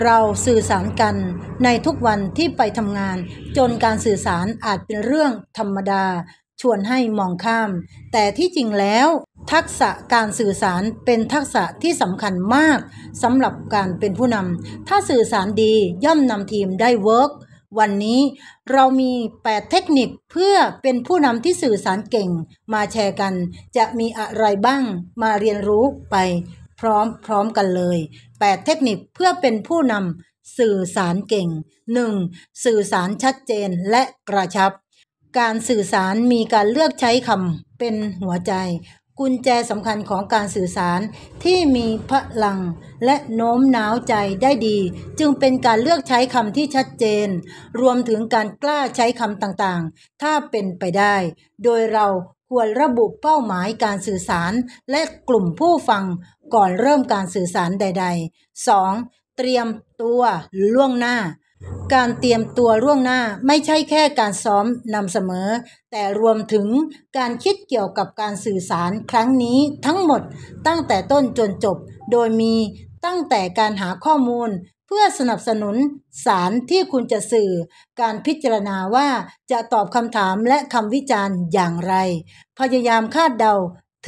เราสื่อสารกันในทุกวันที่ไปทำงาน จนการสื่อสารอาจเป็นเรื่องธรรมดาชวนให้มองข้าม แต่ที่จริงแล้ว ทักษะการสื่อสารเป็นทักษะที่สำคัญมากสำหรับการเป็นผู้นำถ้าสื่อสารดีย่อมนำทีมได้เวิร์กวันนี้เรามี 8 เทคนิคเพื่อเป็นผู้นำที่สื่อสารเก่ง มาแชร์กัน จะมีอะไรบ้างมาเรียนรู้ไปพร้อม พร้อมกันเลย 8 เทคนิคเพื่อเป็นผู้นำสื่อสารเก่ง 1. สื่อสารชัดเจนและกระชับ การสื่อสารมีการเลือกใช้คำเป็นหัวใจ กุญแจสำคัญของการสื่อสารที่มีพลังและโน้มน้าวใจได้ดี จึงเป็นการเลือกใช้คำที่ชัดเจน รวมถึงการกล้าใช้คำต่างๆ ถ้าเป็นไปได้ โดยเราควรระบุเป้าหมายการสื่อสารและกลุ่มผู้ฟังก่อนเริ่มการสื่อสารใด ๆ 2. เตรียมตัวล่วงหน้า การเตรียมตัวล่วงหน้าไม่ใช่แค่การซ้อมนำเสมอ แต่รวมถึงการคิดเกี่ยวกับการสื่อสารครั้งนี้ทั้งหมดตั้งแต่ต้นจนจบ โดยมีตั้งแต่การหาข้อมูล เพื่อสนับสนุนสารที่คุณจะสื่อ การพิจารณาว่าจะตอบคำถามและคำวิจารณ์อย่างไร พยายามคาดเดา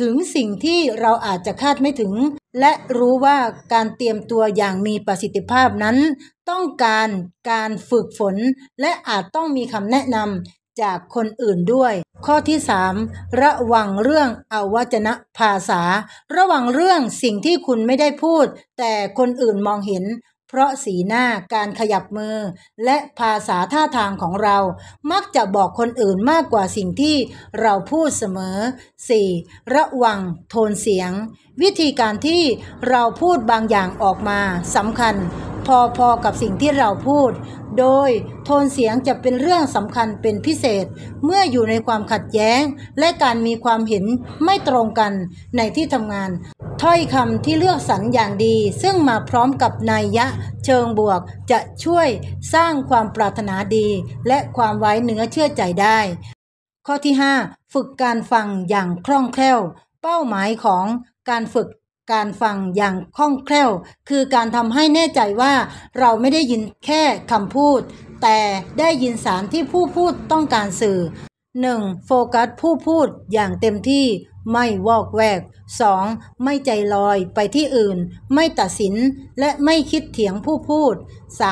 ถึงสิ่งที่เราอาจจะคาดไม่ถึง และรู้ว่าการเตรียมตัวอย่างมีประสิทธิภาพนั้น ต้องการการฝึกฝนและอาจต้องมีคำแนะนำจากคนอื่นด้วย ข้อที่ 3. ระวังเรื่องอวจนะภาษา ระวังเรื่องสิ่งที่คุณไม่ได้พูด แต่คนอื่นมองเห็นเพราะสีหน้าการขยับมือและภาษาท่าทางของเรามักจะบอกคนอื่นมากกว่าสิ่งที่เราพูดเสมอ 4. ระวังโทนเสียง วิธีการที่เราพูดบางอย่างออกมาสำคัญ พอๆกับสิ่งที่เราพูด โดยโทนเสียงจะเป็นเรื่องสำคัญเป็นพิเศษ เมื่ออยู่ในความขัดแย้งและการมีความเห็นไม่ตรงกันในที่ทำงานถ้อยคำที่เลือกสรรอย่างดีซึ่งมาพร้อมกับนัยยะเชิงบวกจะช่วยสร้างความปรารถนาดี และความไว้เนื้อเชื่อใจได้ ข้อที่5ฝึกการฟังอย่างคล่องแคล่ว เป้าหมายของ การฝึกการฟังอย่างคล่องแคล่ว คือการทำให้แน่ใจว่าเราไม่ได้ยินแค่คำพูด แต่ได้ยินสารที่ผู้พูดต้องการสื่อ 1. โฟกัสผู้พูดอย่างเต็มที่ไม่วอกแวก 2. ไม่ใจลอยไปที่อื่น ไม่ตัดสินและไม่คิดเถียงผู้พูด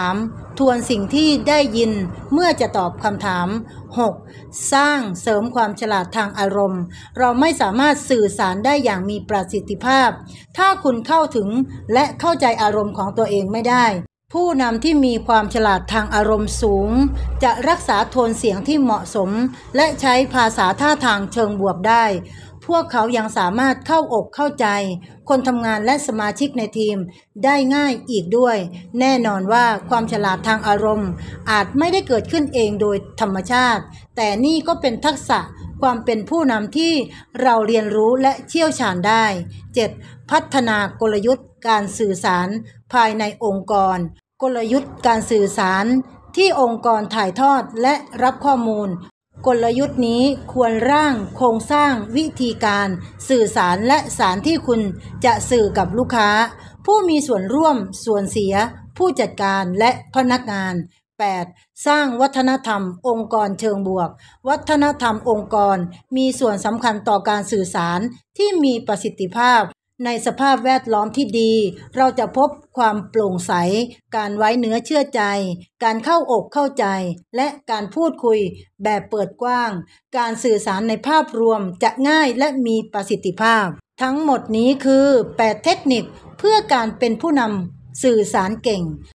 3. ทวนสิ่งที่ได้ยินเมื่อจะตอบคำถาม 6. สร้างเสริมความฉลาดทางอารมณ์ เราไม่สามารถสื่อสารได้อย่างมีประสิทธิภาพ ถ้าคุณเข้าถึงและเข้าใจอารมณ์ของตัวเองไม่ได้ผู้นำที่มีความฉลาดทางอารมณ์สูงจะรักษาโทนเสียงที่เหมาะสมและใช้ภาษาท่าทางเชิงบวกได้ พวกเขายังสามารถเข้าอกเข้าใจคนทำงานและสมาชิกในทีมได้ง่ายอีกด้วย แน่นอนว่าความฉลาดทางอารมณ์ อาจไม่ได้เกิดขึ้นเองโดยธรรมชาติ แต่นี่ก็เป็นทักษะความเป็นผู้นำที่เราเรียนรู้และเชี่ยวชาญได้ 7. พัฒนากลยุทธ์การสื่อสารภายในองค์กรกลยุทธ์การสื่อสาร ที่องค์กรถ่ายทอดและรับข้อมูล กลยุทธ์นี้ควรร่างโครงสร้างวิธีการ สื่อสารและสารที่คุณจะสื่อกับลูกค้า ผู้มีส่วนร่วมส่วนเสีย ผู้จัดการและพนักงาน 8. สร้างวัฒนธรรมองค์กรเชิงบวก วัฒนธรรมองค์กรมีส่วนสำคัญต่อการสื่อสารที่มีประสิทธิภาพในสภาพแวดล้อมที่ดี เราจะพบความโปร่งใส การไว้เนื้อเชื่อใจ การเข้าอกเข้าใจ และการพูดคุยแบบเปิดกว้าง การสื่อสารในภาพรวมจะง่ายและมีประสิทธิภาพ ทั้งหมดนี้คือ 8เทคนิคเพื่อการเป็นผู้นำสื่อสารเก่ง